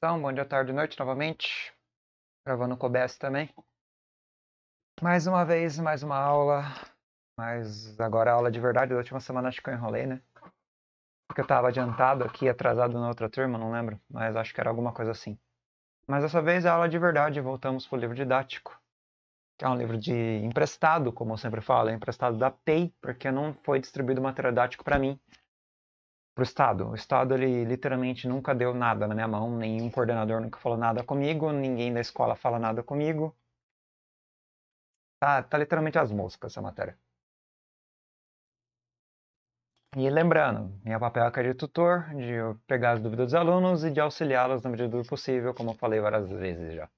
Então, bom dia, tarde e noite novamente. Gravando o Cobes também. Mais uma vez, mais uma aula. Mas agora a aula de verdade. Da última semana acho que eu enrolei, né? Porque eu tava adiantado aqui, atrasado na outra turma, não lembro. Mas acho que era alguma coisa assim. Mas dessa vez é aula de verdade. Voltamos pro livro didático. Que é um livro de emprestado, como eu sempre falo. É emprestado da PEI, porque não foi distribuído material didático para mim para o Estado. O Estado, ele literalmente nunca deu nada na minha mão, nenhum coordenador nunca falou nada comigo, ninguém da escola fala nada comigo. Tá, tá literalmente as moscas essa matéria. E lembrando, meu papel é de tutor, de pegar as dúvidas dos alunos e de auxiliá-los na medida do possível, como eu falei várias vezes já.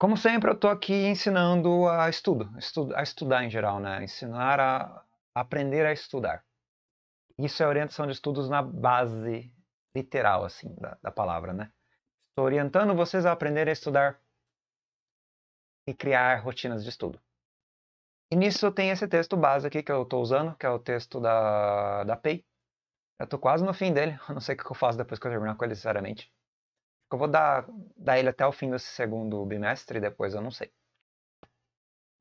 Como sempre, eu estou aqui ensinando a estudo, a estudar em geral, né? Ensinar a aprender a estudar. Isso é orientação de estudos na base literal, assim, da, da palavra, né? Estou orientando vocês a aprender a estudar e criar rotinas de estudo. E nisso tem esse texto base aqui que eu estou usando, que é o texto da, da PEI. Eu estou quase no fim dele, eu não sei o que eu faço depois que eu terminar com ele, sinceramente. Eu vou dar, dar ele até o fim desse segundo bimestre, depois eu não sei.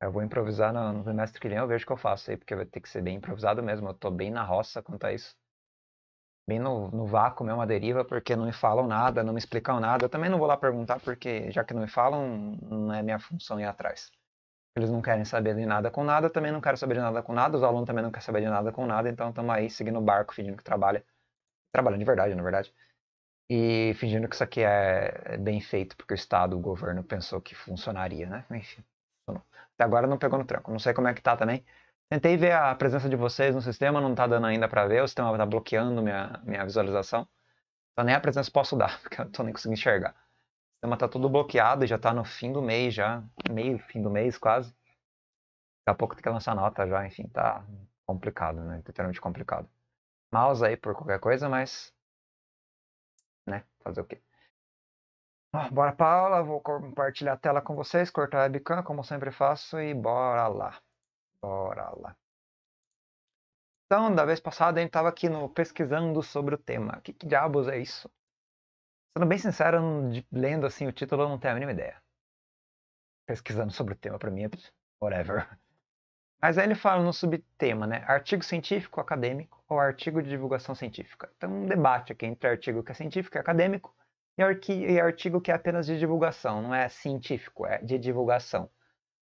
Eu vou improvisar no, no que vem, eu vejo o que eu faço aí, porque vai ter que ser bem improvisado mesmo. Eu tô bem na roça quanto a isso. Bem no, no vácuo, mesmo a deriva, porque não me falam nada, não me explicam nada. Eu também não vou lá perguntar, porque já que não me falam, não é minha função ir atrás. Eles não querem saber de nada com nada, eu também não quero saber de nada com nada, os alunos também não querem saber de nada com nada, então estamos aí seguindo o barco, fingindo que trabalha. Trabalhando de verdade, na verdade. E fingindo que isso aqui é, é bem feito, porque o Estado, o governo pensou que funcionaria, né? Enfim. Até agora não pegou no tranco. Não sei como é que tá também. Tentei ver a presença de vocês no sistema, não tá dando ainda para ver. O sistema tá bloqueando minha, minha visualização. Então nem a presença posso dar, porque eu tô nem conseguindo enxergar. O sistema tá tudo bloqueado, já tá no fim do mês já. Meio fim do mês quase. Daqui a pouco tem que lançar nota já, enfim, tá complicado, né? Literalmente complicado. Mouse aí por qualquer coisa, mas né? Fazer o quê? Ah, bora, Paula. Vou compartilhar a tela com vocês, cortar a webcam, como sempre faço, e bora lá. Bora lá. Então, da vez passada, a gente estava aqui no, pesquisando sobre o tema. que, que, diabos é isso? Sendo bem sincero, lendo assim o título, eu não tenho a mínima ideia. Pesquisando sobre o tema, para mim, é whatever. Mas aí ele fala no subtema, né? Artigo científico acadêmico ou artigo de divulgação científica. Tem então, um debate aqui entre artigo que é científico e acadêmico e artigo que é apenas de divulgação, não é científico, é de divulgação.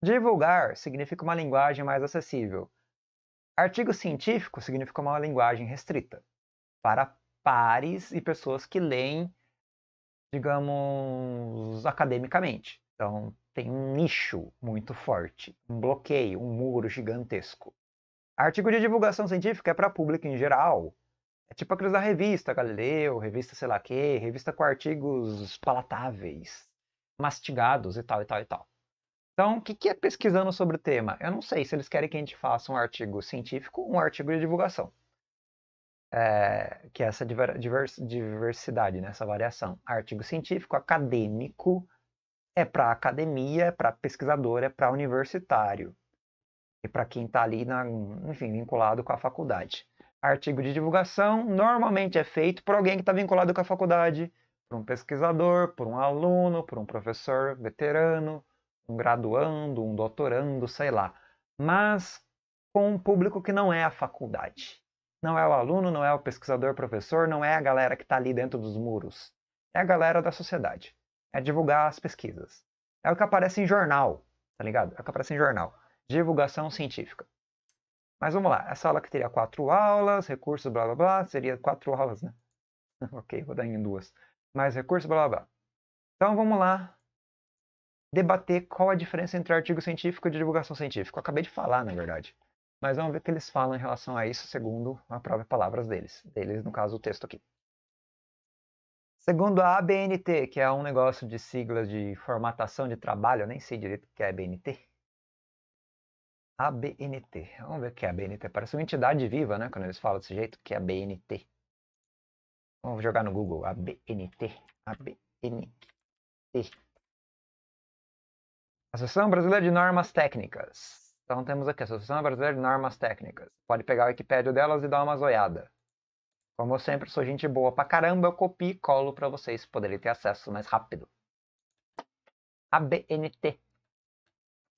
Divulgar significa uma linguagem mais acessível. Artigo científico significa uma linguagem restrita para pares e pessoas que leem, digamos, academicamente. Então, tem um nicho muito forte, um bloqueio, um muro gigantesco. Artigo de divulgação científica é para público em geral, é tipo aqueles da revista Galileu, revista sei lá que, revista com artigos palatáveis, mastigados e tal e tal e tal. Então, o que, que é pesquisando sobre o tema? Eu não sei se eles querem que a gente faça um artigo científico ou um artigo de divulgação. É, que é essa diver, divers, diversidade, né? essa variação. Artigo científico, acadêmico, é para academia, é para pesquisador, é para universitário. E para quem está ali, na, enfim, vinculado com a faculdade. Artigo de divulgação normalmente é feito por alguém que está vinculado com a faculdade, por um pesquisador, por um aluno, por um professor veterano, um graduando, um doutorando, sei lá. Mas com um público que não é a faculdade. Não é o aluno, não é o pesquisador, professor, não é a galera que está ali dentro dos muros. É a galera da sociedade. É divulgar as pesquisas. É o que aparece em jornal, tá ligado? É o que aparece em jornal. Divulgação científica. Mas vamos lá, essa aula que teria quatro aulas, recursos, blá blá blá, seria quatro aulas, né? ok, vou dar em duas. Mais recursos, blá blá blá. Então vamos lá debater qual a diferença entre artigo científico e divulgação científica. Eu acabei de falar, na verdade. Mas vamos ver o que eles falam em relação a isso, segundo a própria palavras deles. Deles, no caso, o texto aqui. Segundo a ABNT, que é um negócio de siglas de formatação de trabalho, eu nem sei direito o que é ABNT, ABNT. Vamos ver o que é ABNT. Parece uma entidade viva, né? Quando eles falam desse jeito, que é ABNT. Vamos jogar no Google. ABNT. ABNT. Associação Brasileira de Normas Técnicas. Então temos aqui a Associação Brasileira de Normas Técnicas. Pode pegar o Wikipédia delas e dar uma zoiada. Como eu sempre sou gente boa pra caramba, eu copio e colo pra vocês poderem ter acesso mais rápido. ABNT.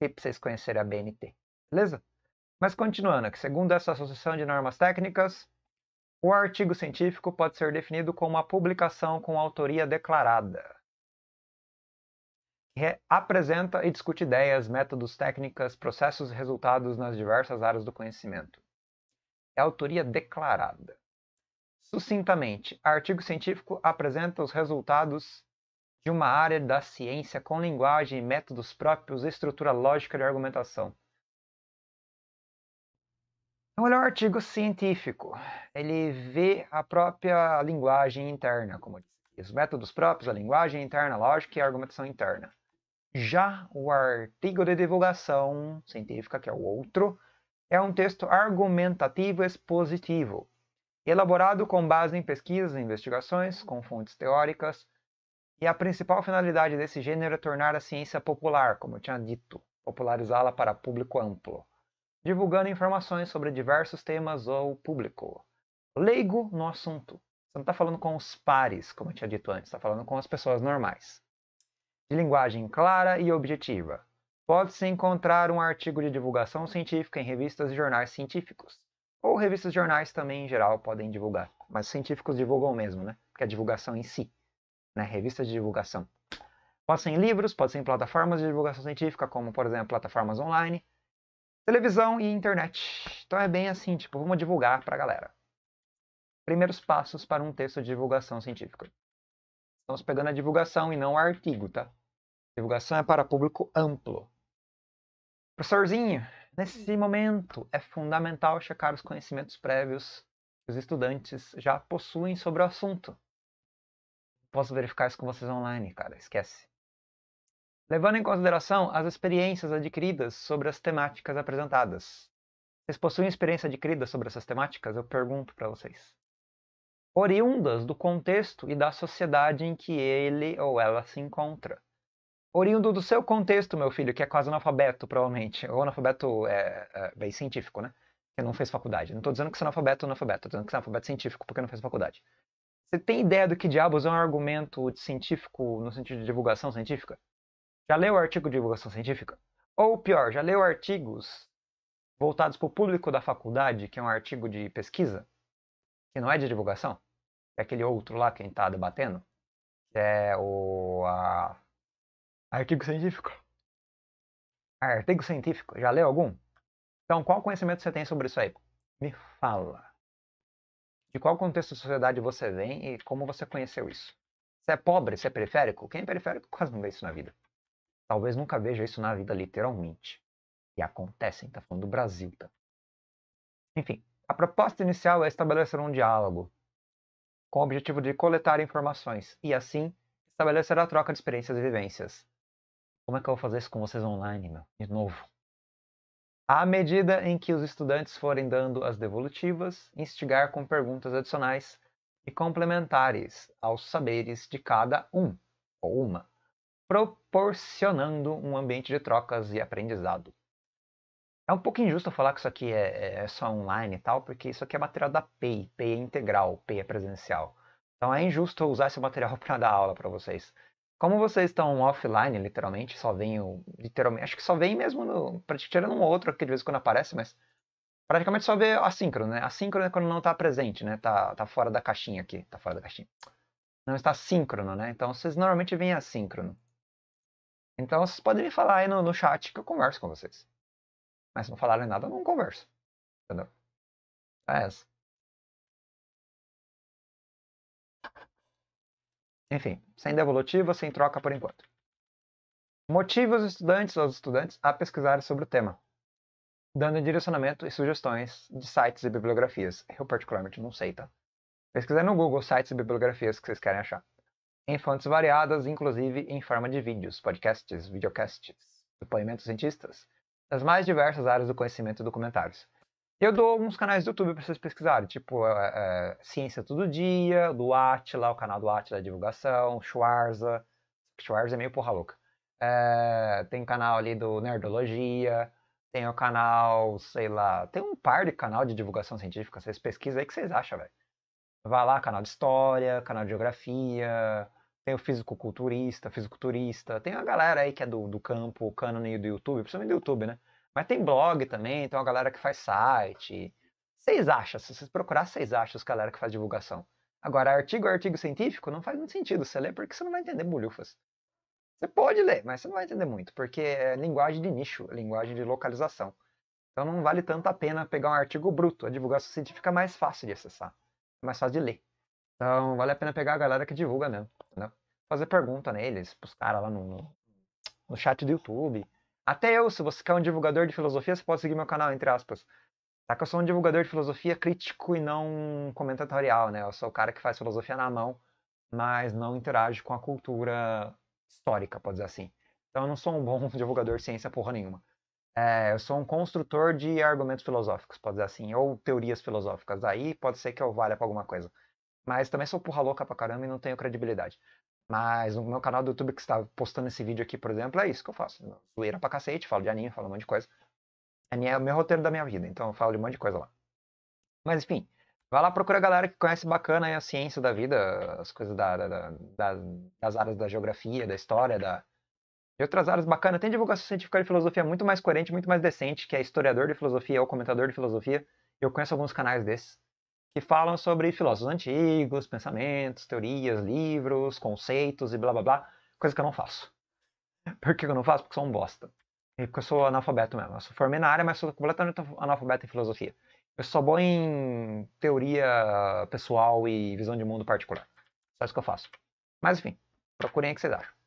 E pra vocês conhecerem a BNT. Beleza? Mas continuando, que segundo essa Associação de Normas Técnicas, o artigo científico pode ser definido como uma publicação com autoria declarada, que é, apresenta e discute ideias, métodos, técnicas, processos e resultados nas diversas áreas do conhecimento. É autoria declarada. Sucintamente, artigo científico apresenta os resultados de uma área da ciência com linguagem e métodos próprios e estrutura lógica de argumentação é um artigo científico. Ele vê a própria linguagem interna, como Os métodos próprios, a linguagem interna, a lógica e a argumentação interna. Já o artigo de divulgação científica, que é o outro, é um texto argumentativo expositivo, elaborado com base em pesquisas e investigações, com fontes teóricas, e a principal finalidade desse gênero é tornar a ciência popular, como eu tinha dito, popularizá-la para público amplo divulgando informações sobre diversos temas ao público. Leigo no assunto. Você não está falando com os pares, como eu tinha dito antes, está falando com as pessoas normais. De linguagem clara e objetiva. Pode-se encontrar um artigo de divulgação científica em revistas e jornais científicos. Ou revistas e jornais também, em geral, podem divulgar. Mas científicos divulgam mesmo, né? Porque é a divulgação em si. Né? Revistas de divulgação. Pode ser em livros, pode ser em plataformas de divulgação científica, como, por exemplo, plataformas online, televisão e internet. Então é bem assim, tipo, vamos divulgar para a galera. Primeiros passos para um texto de divulgação científica. Estamos pegando a divulgação e não o artigo, tá? Divulgação é para público amplo. Professorzinho, nesse momento é fundamental checar os conhecimentos prévios que os estudantes já possuem sobre o assunto. Posso verificar isso com vocês online, cara, esquece levando em consideração as experiências adquiridas sobre as temáticas apresentadas. Vocês possuem experiência adquirida sobre essas temáticas? Eu pergunto para vocês. Oriundas do contexto e da sociedade em que ele ou ela se encontra. Oriundo do seu contexto, meu filho, que é quase analfabeto, provavelmente. Ou analfabeto é, é, bem científico, né? Que não fez faculdade. Não estou dizendo que você é analfabeto ou analfabeto, estou dizendo que você é analfabeto científico porque não fez faculdade. Você tem ideia do que diabos é um argumento científico no sentido de divulgação científica? Já leu o artigo de divulgação científica? Ou pior, já leu artigos voltados para o público da faculdade, que é um artigo de pesquisa, que não é de divulgação? É aquele outro lá que a gente está debatendo? É o. A... Artigo científico. Artigo científico, já leu algum? Então, qual conhecimento você tem sobre isso aí? Me fala. De qual contexto de sociedade você vem e como você conheceu isso? Você é pobre? Você é periférico? Quem é periférico quase não vê isso na vida. Talvez nunca veja isso na vida, literalmente. E acontece, hein? Tá falando do Brasil, tá? Enfim, a proposta inicial é estabelecer um diálogo com o objetivo de coletar informações e, assim, estabelecer a troca de experiências e vivências. Como é que eu vou fazer isso com vocês online, meu? De novo. À medida em que os estudantes forem dando as devolutivas, instigar com perguntas adicionais e complementares aos saberes de cada um ou uma proporcionando um ambiente de trocas e aprendizado. É um pouco injusto falar que isso aqui é, é só online e tal, porque isso aqui é material da PEI, PEI é integral, PEI é presencial. Então é injusto usar esse material para dar aula para vocês. Como vocês estão offline, literalmente, só vem o. Literalmente, acho que só vem mesmo no. Tirando um outro aqui de vez em quando aparece, mas. Praticamente só vê assíncrono, né? Assíncrono é quando não está presente, né? Tá, tá fora da caixinha aqui. Tá fora da caixinha. Não está síncrono, né? Então vocês normalmente vêm assíncrono. Então vocês podem me falar aí no, no chat que eu converso com vocês. Mas se não falarem nada, eu não converso. Entendeu? É essa. Enfim, sem devolutiva, sem troca por enquanto. Motive os estudantes os estudantes a pesquisarem sobre o tema, dando direcionamento e sugestões de sites e bibliografias. Eu particularmente não sei, tá? Pesquisar no Google sites e bibliografias que vocês querem achar em fontes variadas, inclusive em forma de vídeos, podcasts, videocasts, depoimentos cientistas, das mais diversas áreas do conhecimento e documentários. Eu dou alguns canais do YouTube para vocês pesquisarem, tipo é, é, Ciência Todo Dia, do Atila, o canal do Atila é Divulgação, Schwarza. Schwarza é meio porra louca. É, tem canal ali do Nerdologia, tem o canal, sei lá, tem um par de canal de divulgação científica, vocês pesquisam aí o que vocês acham, velho. Vai lá, canal de História, canal de Geografia, tem o fisiculturista, fisiculturista, tem a galera aí que é do, do campo, o cânone do YouTube, principalmente do YouTube, né? Mas tem blog também, tem uma galera que faz site. Vocês acham, se vocês procurar, vocês acham os galera que faz divulgação. Agora, artigo é artigo científico não faz muito sentido você ler porque você não vai entender bolhufas. Você pode ler, mas você não vai entender muito, porque é linguagem de nicho, é linguagem de localização. Então não vale tanto a pena pegar um artigo bruto. A divulgação científica é mais fácil de acessar, é mais fácil de ler. Então vale a pena pegar a galera que divulga mesmo né? Fazer pergunta neles, pros caras lá no, no, no, chat do YouTube. Até eu, se você quer um divulgador de filosofia, você pode seguir meu canal, entre aspas. Tá que eu sou um divulgador de filosofia crítico e não comentatorial, né? Eu sou o cara que faz filosofia na mão, mas não interage com a cultura histórica, pode dizer assim. Então eu não sou um bom divulgador de ciência porra nenhuma. É, eu sou um construtor de argumentos filosóficos, pode dizer assim, ou teorias filosóficas. Aí pode ser que eu valha para alguma coisa. Mas também sou porra louca pra caramba e não tenho credibilidade. Mas no meu canal do YouTube que está postando esse vídeo aqui, por exemplo, é isso que eu faço. Zoeira pra cacete, falo de aninha, falo um monte de coisa. É, é o meu roteiro da minha vida, então eu falo de um monte de coisa lá. Mas enfim, vai lá procura a galera que conhece bacana a ciência da vida, as coisas da, da, da, das áreas da geografia, da história, da, de outras áreas bacanas. Tem divulgação científica de filosofia muito mais coerente, muito mais decente, que é historiador de filosofia ou comentador de filosofia. Eu conheço alguns canais desses que falam sobre filósofos antigos, pensamentos, teorias, livros, conceitos e blá blá blá, coisa que eu não faço. Por que eu não faço? Porque sou um bosta. E porque eu sou analfabeto mesmo. Eu sou formado na área, mas sou completamente analfabeto em filosofia. Eu sou bom em teoria pessoal e visão de mundo particular. Só isso que eu faço. Mas enfim, procurem o que vocês acham.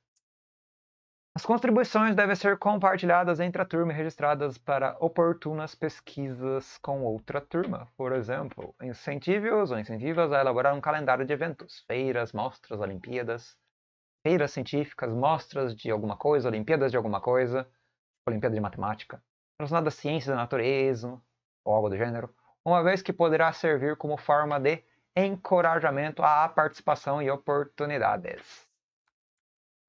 As contribuições devem ser compartilhadas entre a turma e registradas para oportunas pesquisas com outra turma. Por exemplo, incentivos ou incentivas a elaborar um calendário de eventos, feiras, mostras, Olimpíadas, feiras científicas, mostras de alguma coisa, Olimpíadas de alguma coisa, Olimpíada de Matemática, relacionada à ciência da natureza ou algo do gênero, uma vez que poderá servir como forma de encorajamento à participação e oportunidades.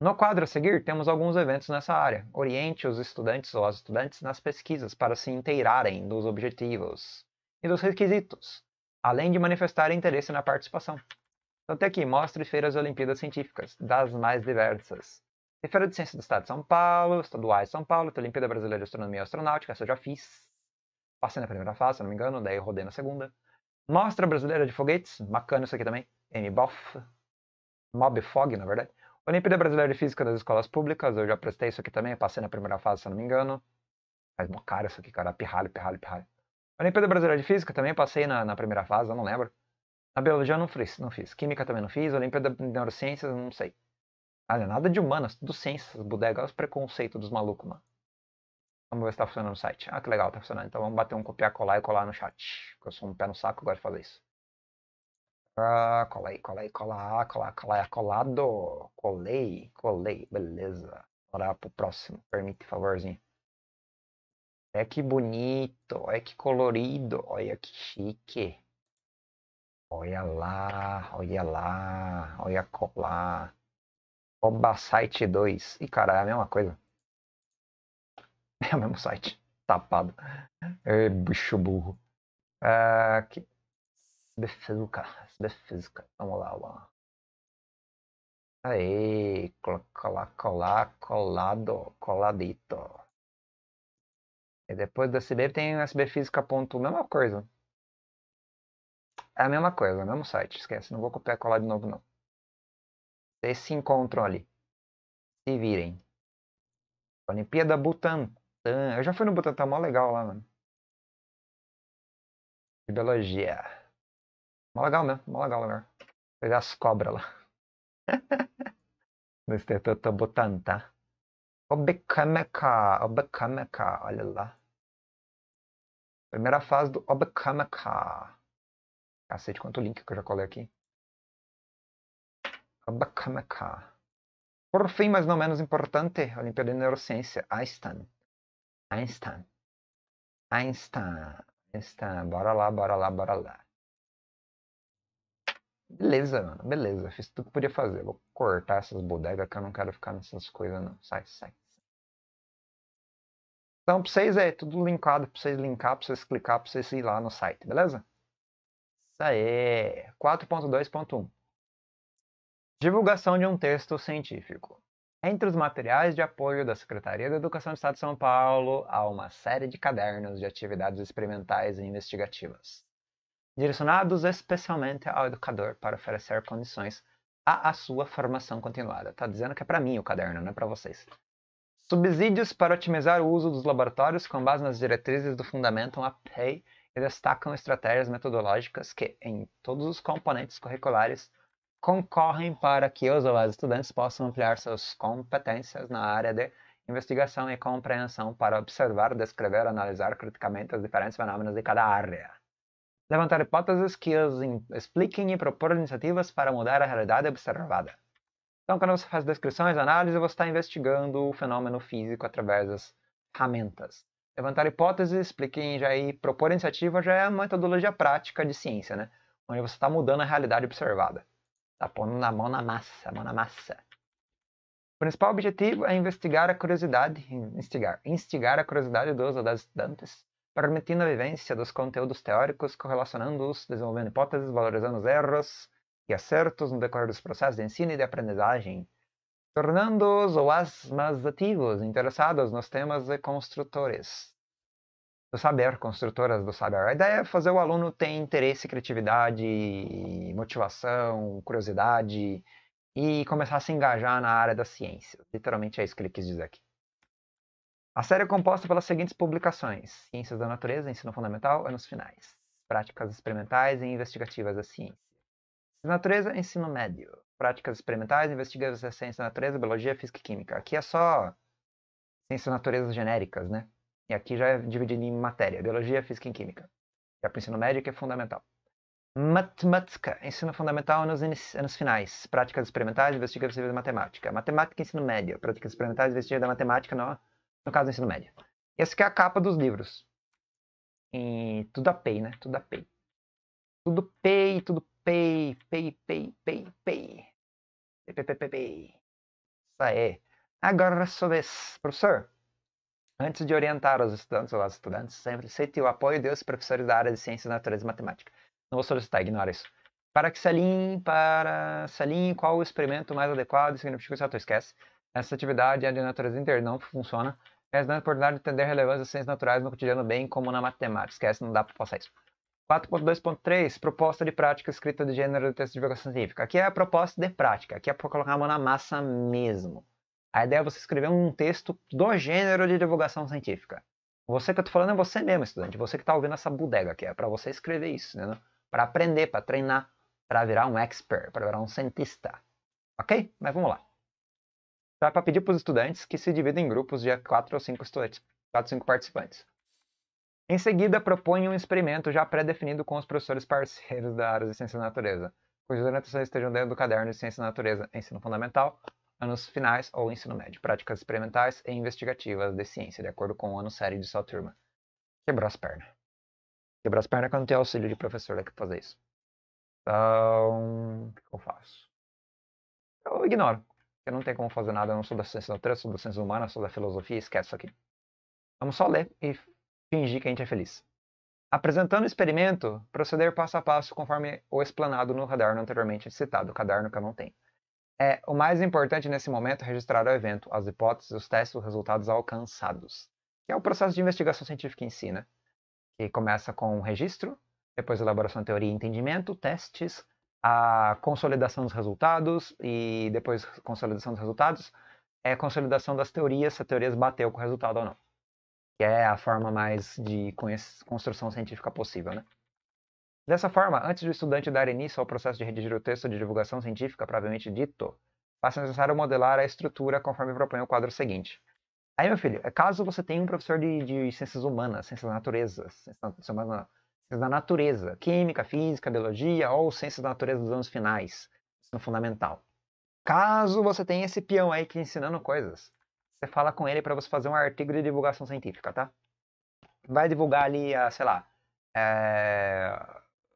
No quadro a seguir, temos alguns eventos nessa área. Oriente os estudantes ou as estudantes nas pesquisas para se inteirarem dos objetivos e dos requisitos, além de manifestar interesse na participação. Então, até aqui, mostra e feiras Olimpíadas Científicas, das mais diversas. Tem Feira de Ciência do Estado de São Paulo, Estaduais de São Paulo, tem Olimpíada Brasileira de Astronomia e Astronáutica, essa eu já fiz. Passei na primeira fase, se não me engano, daí eu rodei na segunda. Mostra Brasileira de Foguetes, bacana isso aqui também. MBOF, MobFog, na verdade. Olimpíada Brasileira de Física das Escolas Públicas, eu já prestei isso aqui também, passei na primeira fase, se não me engano. Mas mó cara isso aqui, cara, pirralho, pirralho, pirralho. Olimpíada Brasileira de Física também passei na, na primeira fase, eu não lembro. Na Biologia eu não fiz, não fiz. Química também não fiz, Olimpíada de Neurociências eu não sei. Olha, nada de humanas, tudo ciências, bodega, olha os preconceitos dos malucos, mano. Vamos ver se tá funcionando o site. Ah, que legal, tá funcionando. Então vamos bater um copiar, colar e colar no chat. Porque eu sou um pé no saco, gosto de fazer isso. Ah, colei, colei, colar, colar, colar, é colado. Colei, colei, beleza. Bora pro próximo, permite, favorzinho. Olha é que bonito, olha é que colorido, olha que chique. Olha lá, olha lá, olha colar. Oba Site 2. Ih, cara, é a mesma coisa. É o mesmo site. Tapado. É, bicho burro. Ah, que sb física, Vamos lá, vamos lá. Aê, colar, colar, colado, coladito. E depois do SB tem o mesma coisa. É a mesma coisa, é mesmo site, esquece. Não vou copiar e colar de novo, não. Vocês se encontram ali. Se virem. Olimpíada Butantan. Eu já fui no Butantan, mó legal lá, mano. De biologia. Mó legal mesmo, mó legal lugar. Pegar as cobras lá. no Instituto Butantan. Tá? Obkameka, Obkameka, olha lá. Primeira fase do Obkameka. Cacete, quanto link que eu já colei aqui. Obkameka. Por fim, mas não menos importante, a Olimpíada de Neurociência, Einstein. Einstein. Einstein. Einstein. Bora lá, bora lá, bora lá. Beleza, mano, beleza. Fiz tudo que podia fazer. Vou cortar essas bodegas que eu não quero ficar nessas coisas, não. Sai, sai. Então, pra vocês é tudo linkado, pra vocês linkar, pra vocês clicar, pra vocês ir lá no site, beleza? Isso aí. 4.2.1 Divulgação de um texto científico. Entre os materiais de apoio da Secretaria da Educação do Estado de São Paulo, há uma série de cadernos de atividades experimentais e investigativas direcionados especialmente ao educador para oferecer condições à, à sua formação continuada. Tá dizendo que é para mim o caderno, não é para vocês. Subsídios para otimizar o uso dos laboratórios com base nas diretrizes do Fundamentum APEI e destacam estratégias metodológicas que, em todos os componentes curriculares, concorrem para que os ou as estudantes possam ampliar suas competências na área de investigação e compreensão para observar, descrever, analisar criticamente os diferentes fenômenos de cada área levantar hipóteses que os expliquem e propor iniciativas para mudar a realidade observada. Então, quando você faz descrições, análise, você está investigando o fenômeno físico através das ferramentas. Levantar hipóteses, expliquem já e propor iniciativa já é a metodologia prática de ciência, né? Onde você está mudando a realidade observada. Está pondo na mão na massa, mão na massa. O principal objetivo é investigar a curiosidade, instigar, instigar a curiosidade dos ou das estudantes permitindo a vivência dos conteúdos teóricos, correlacionando-os, desenvolvendo hipóteses, valorizando os erros e acertos no decorrer dos processos de ensino e de aprendizagem, tornando-os ou as mais ativos, interessados nos temas e construtores do saber, construtoras do saber. A ideia é fazer o aluno ter interesse, criatividade, motivação, curiosidade e começar a se engajar na área da ciência. Literalmente é isso que ele quis dizer aqui. A série é composta pelas seguintes publicações: Ciências da Natureza, Ensino Fundamental, Anos Finais, Práticas Experimentais e Investigativas da Ciência, Ciências da Natureza, Ensino Médio, Práticas Experimentais, Investigativas da Ciência da Natureza, Biologia, Física e Química. Aqui é só Ciências da Natureza genéricas, né? E aqui já é dividido em matéria: Biologia, Física e Química. Já para o ensino médio, que é fundamental. Matemática, ensino fundamental nos anos finais. Práticas experimentais, investigativas da matemática. Matemática, ensino médio. Práticas experimentais, investigativas da matemática, não no caso do ensino médio. Essa aqui é a capa dos livros. E tudo a pay, né? Tudo a pay. Tudo pay, tudo pay, pay, pay, pay, pay. Pay, pay, pay, pay. Isso aí. Agora, sua vez, Professor, antes de orientar os estudantes ou as estudantes, sempre aceite o apoio de os professores da área de ciências, natureza e matemática. Não vou solicitar, ignora isso. Para que se alinhe, para se alinhe qual o experimento mais adequado e significativo que o esquece. Essa atividade é de natureza interna, não funciona essa dá a oportunidade de entender a relevância das ciências naturais no cotidiano, bem como na matemática. Esquece, não dá para passar isso. 4.2.3 Proposta de prática escrita de gênero do texto de divulgação científica. Aqui é a proposta de prática, aqui é para colocar a mão na massa mesmo. A ideia é você escrever um texto do gênero de divulgação científica. Você que eu tô falando é você mesmo, estudante, você que está ouvindo essa bodega aqui, é para você escrever isso, né? Para aprender, para treinar, para virar um expert, para virar um cientista. Ok? Mas vamos lá. Tá? Então, é para pedir para os estudantes que se dividam em grupos de 4 ou 5 estudantes, quatro ou cinco participantes. Em seguida, propõe um experimento já pré-definido com os professores parceiros da área de ciência da natureza, cujas orientações estejam dentro do caderno de ciência da natureza, ensino fundamental, anos finais ou ensino médio, práticas experimentais e investigativas de ciência, de acordo com o ano série de sua turma. Quebrou as pernas. Quebrou as pernas quando tem auxílio de professor para fazer isso. Então, o que eu faço? Eu ignoro. Eu não tenho como fazer nada, eu não sou da ciência natural, sou da ciência humana, sou da filosofia, esquece isso aqui. Vamos só ler e fingir que a gente é feliz. Apresentando o experimento, proceder passo a passo conforme o explanado no caderno anteriormente citado, caderno que eu não tenho. É, o mais importante nesse momento é registrar o evento, as hipóteses, os testes, os resultados alcançados. Que é o processo de investigação científica em si, né? Que começa com um registro, depois elaboração de teoria e entendimento, testes, a consolidação dos resultados e depois consolidação dos resultados é consolidação das teorias, se a teoria bateu com o resultado ou não. Que é a forma mais de construção científica possível, né? Dessa forma, antes do estudante dar início ao processo de redigir o texto de divulgação científica provavelmente dito, passa necessário modelar a estrutura conforme propõe o quadro seguinte. Aí, meu filho, é caso você tenha um professor de, de ciências humanas, ciências da natureza, ciências humanas, da natureza, química, física, biologia ou ciências da natureza dos anos finais, no fundamental. Caso você tenha esse peão aí que ensinando coisas, você fala com ele para você fazer um artigo de divulgação científica, tá? Vai divulgar ali, a, sei lá, é...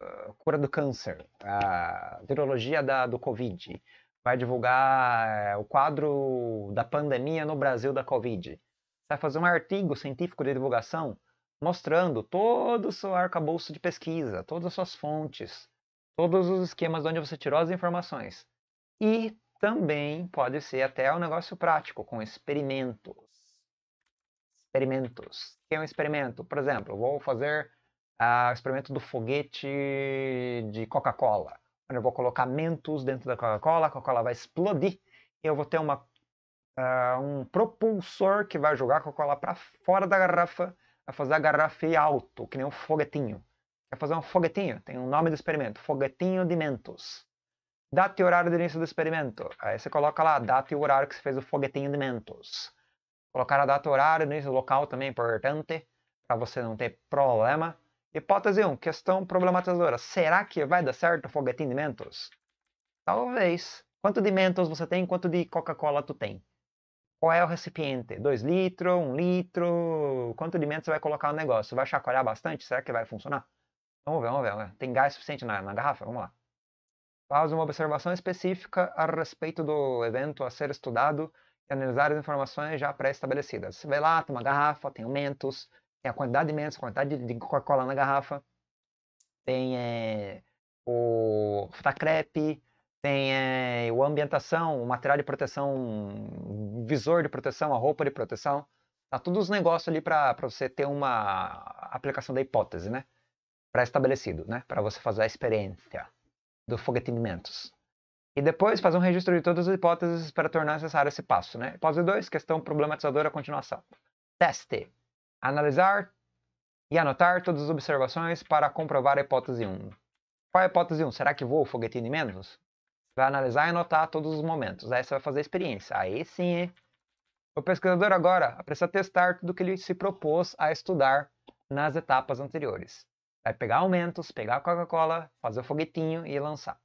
a cura do câncer, a virologia da, do Covid, vai divulgar eh, o quadro da pandemia no Brasil da Covid. Você vai fazer um artigo científico de divulgação mostrando todo o seu arcabouço de pesquisa, todas as suas fontes, todos os esquemas de onde você tirou as informações. E também pode ser até um negócio prático, com experimentos. Experimentos. O que é um experimento? Por exemplo, vou fazer o uh, ah, experimento do foguete de Coca-Cola. Eu vou colocar mentos dentro da Coca-Cola, a Coca-Cola vai explodir e eu vou ter uma, uh, um propulsor que vai jogar a Coca-Cola para fora da garrafa é fazer a garrafa alto, que nem um foguetinho. É fazer um foguetinho, tem um nome do experimento, foguetinho de Mentos. Data e horário do início do experimento. Aí você coloca lá a data e o horário que você fez o foguetinho de Mentos. Colocar a data e o horário do início do local também é importante, para você não ter problema. Hipótese 1, questão problematizadora. Será que vai dar certo o foguetinho de Mentos? Talvez. Quanto de Mentos você tem, quanto de Coca-Cola tu tem? Qual é o recipiente? 2 litros, 1 um litro? Quanto de você vai colocar no negócio? Vai chacoalhar bastante? Será que vai funcionar? Vamos ver, vamos ver. Tem gás suficiente na, na garrafa? Vamos lá. Faz uma observação específica a respeito do evento a ser estudado e analisar as informações já pré-estabelecidas. Você vai lá, tem uma garrafa, tem o Mentos, tem a quantidade de Mentos, a quantidade de Coca-Cola na garrafa, tem é, o tá crepe, tem é, a ambientação, o material de proteção, o visor de proteção, a roupa de proteção. Tá todos os negócios ali para você ter uma aplicação da hipótese, né? Pré-estabelecido, né? Para você fazer a experiência do fogueteamentos. E depois fazer um registro de todas as hipóteses para tornar necessário esse passo, né? Hipótese 2, questão problematizadora, continuação. Teste. Analisar e anotar todas as observações para comprovar a hipótese 1. Qual é a hipótese 1? Será que voa o de menos? Vai analisar e anotar todos os momentos. Aí você vai fazer a experiência. Aí sim. O pesquisador agora precisa testar tudo que ele se propôs a estudar nas etapas anteriores. Vai pegar aumentos, pegar a Coca-Cola, fazer o foguetinho e lançar.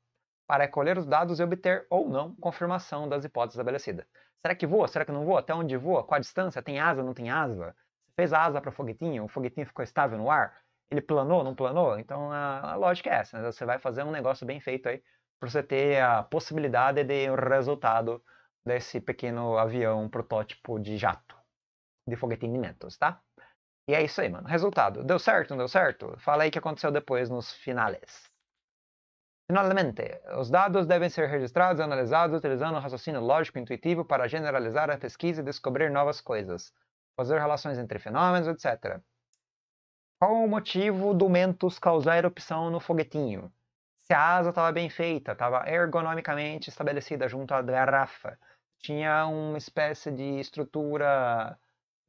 Para colher os dados e obter ou não confirmação das hipóteses estabelecidas. Será que voa? Será que não voa? Até onde voa? Qual a distância? Tem asa? Não tem asa? Você fez a asa para o foguetinho? O foguetinho ficou estável no ar? Ele planou? Não planou? Então a, a lógica é essa. Né? Você vai fazer um negócio bem feito aí para você ter a possibilidade de um resultado desse pequeno avião protótipo de jato de foguetinhos, tá? E é isso aí, mano. Resultado. Deu certo, não deu certo? Fala aí o que aconteceu depois nos finales. Finalmente, os dados devem ser registrados e analisados utilizando o raciocínio lógico intuitivo para generalizar a pesquisa e descobrir novas coisas, fazer relações entre fenômenos, etc. Qual o motivo do Mentos causar erupção no foguetinho? se a asa estava bem feita, estava ergonomicamente estabelecida junto à garrafa, tinha uma espécie de estrutura,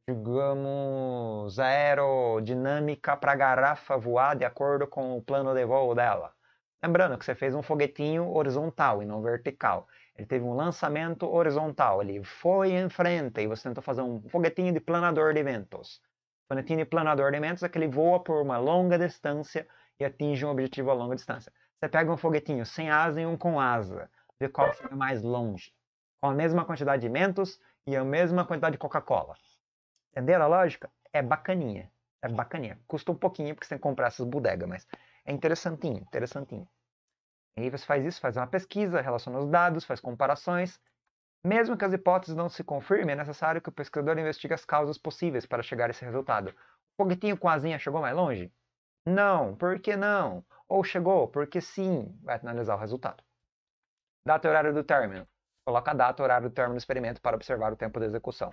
digamos, aerodinâmica para a garrafa voar de acordo com o plano de voo dela. Lembrando que você fez um foguetinho horizontal e não vertical. Ele teve um lançamento horizontal, ele foi em frente e você tentou fazer um foguetinho de planador de ventos. Foguetinho de planador de ventos é que ele voa por uma longa distância e atinge um objetivo a longa distância. Você pega um foguetinho sem asa e um com asa, vê qual foi mais longe. Com a mesma quantidade de mentos e a mesma quantidade de Coca-Cola. Entenderam a lógica? É bacaninha. É bacaninha. Custa um pouquinho porque você tem que comprar essas bodegas, mas é interessantinho, interessantinho. E aí você faz isso, faz uma pesquisa, relaciona os dados, faz comparações. Mesmo que as hipóteses não se confirmem, é necessário que o pesquisador investigue as causas possíveis para chegar a esse resultado. O foguetinho com asinha chegou mais longe? Não, por que não? ou chegou, porque sim, vai analisar o resultado. Data e horário do término. Coloca a data e horário do término do experimento para observar o tempo de execução.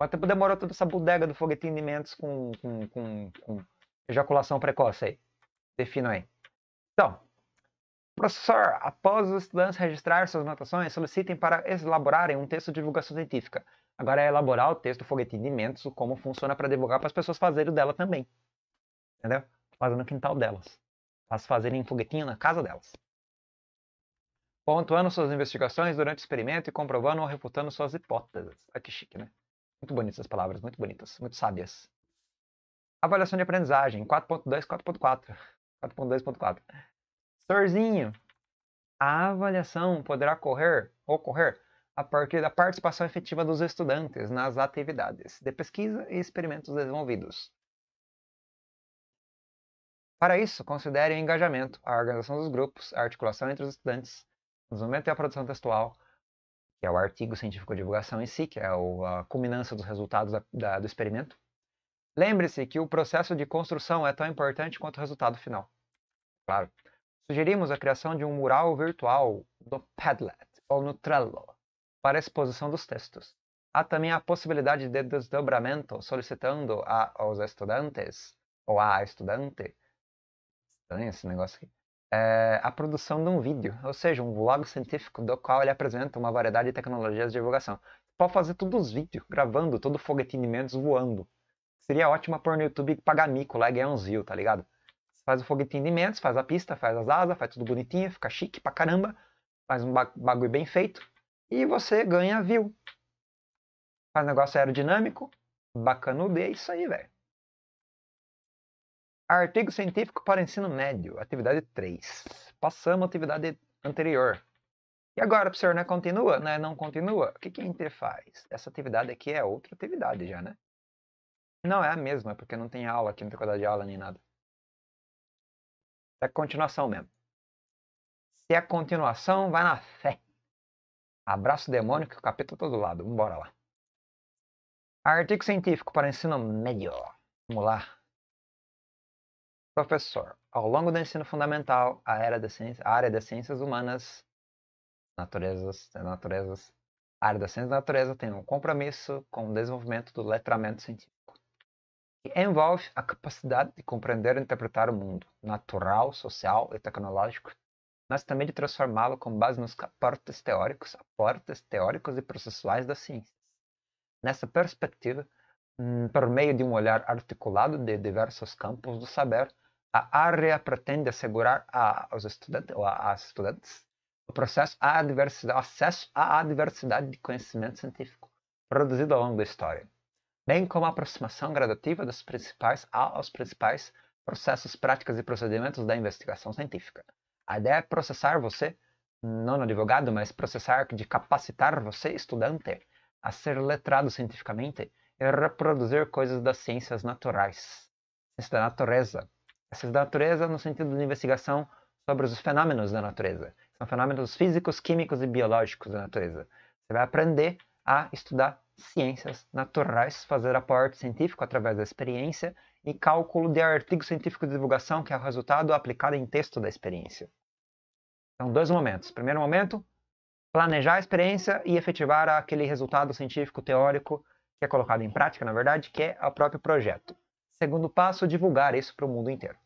Quanto tempo demorou toda essa bodega do foguetinho de mentes com, com, com, com ejaculação precoce aí? Defino aí. Então, Professor, após os estudantes registrar suas anotações, solicitem para elaborarem um texto de divulgação científica. Agora é elaborar o texto do foguetinho de Mentos, como funciona para divulgar para as pessoas fazerem o dela também. Entendeu? Fazendo o quintal delas. Elas fazerem foguetinho na casa delas. Pontuando suas investigações durante o experimento e comprovando ou refutando suas hipóteses. Ah, que chique, né? Muito bonitas as palavras, muito bonitas, muito sábias. Avaliação de aprendizagem, 4.2, 4.4. Sorzinho. A avaliação poderá ocorrer, ocorrer a partir da participação efetiva dos estudantes nas atividades de pesquisa e experimentos desenvolvidos, para isso, considere o engajamento, a organização dos grupos, a articulação entre os estudantes, o desenvolvimento e a produção textual, que é o artigo científico de divulgação em si, que é a culminância dos resultados da, da, do experimento. Lembre-se que o processo de construção é tão importante quanto o resultado final. Claro. Sugerimos a criação de um mural virtual no Padlet ou no Trello para exposição dos textos. Há também a possibilidade de desdobramento, solicitando a, aos estudantes ou à estudante estranho esse negócio aqui. É a produção de um vídeo, ou seja, um vlog científico do qual ele apresenta uma variedade de tecnologias de divulgação. pode fazer todos os vídeos, gravando, todo o foguetinementos voando. Seria ótimo pôr no YouTube pagar mico lá e ganhar uns views, tá ligado? Você faz o foguetinho de mentos, faz a pista, faz as asas, faz tudo bonitinho, fica chique pra caramba, faz um bagulho bem feito e você ganha view. Faz negócio aerodinâmico, bacanudo é isso aí, velho. Artigo científico para ensino médio, atividade 3. Passamos a atividade anterior. E agora, professor, né? Continua? Né? Não continua? O que, que a faz? Essa atividade aqui é outra atividade já, né? Não, é a mesma, porque não tem aula aqui, não tem quantidade de aula nem nada. É continuação mesmo. Se é continuação, vai na fé. Abraço demônio que o capeta tá do lado. Vamos lá. Artigo científico para ensino médio. Vamos lá. Professor, ao longo do ensino fundamental, a, era da ciência, a área das ciências humanas, naturezas, eh, naturezas, a área das ciências da natureza tem um compromisso com o desenvolvimento do letramento científico, que envolve a capacidade de compreender e interpretar o mundo natural, social e tecnológico, mas também de transformá-lo com base nos aportes teóricos, aportes teóricos e processuais das ciências. Nessa perspectiva, hum, por meio de um olhar articulado de diversos campos do saber, a área pretende assegurar a, aos estudantes, ou a, estudantes o processo à diversidade, acesso à diversidade de conhecimento científico produzido ao longo da história, bem como a aproximação gradativa dos principais aos principais processos, práticas e procedimentos da investigação científica. A ideia é processar você, não advogado, mas processar de capacitar você, estudante, a ser letrado cientificamente e reproduzir coisas das ciências naturais, ciência da natureza, essas da natureza no sentido de investigação sobre os fenômenos da natureza. São fenômenos físicos, químicos e biológicos da natureza. Você vai aprender a estudar ciências naturais, fazer aporte científico através da experiência e cálculo de artigo científico de divulgação, que é o resultado aplicado em texto da experiência. Então, dois momentos. Primeiro momento, planejar a experiência e efetivar aquele resultado científico teórico que é colocado em prática, na verdade, que é o próprio projeto. Segundo passo, divulgar isso para o mundo inteiro,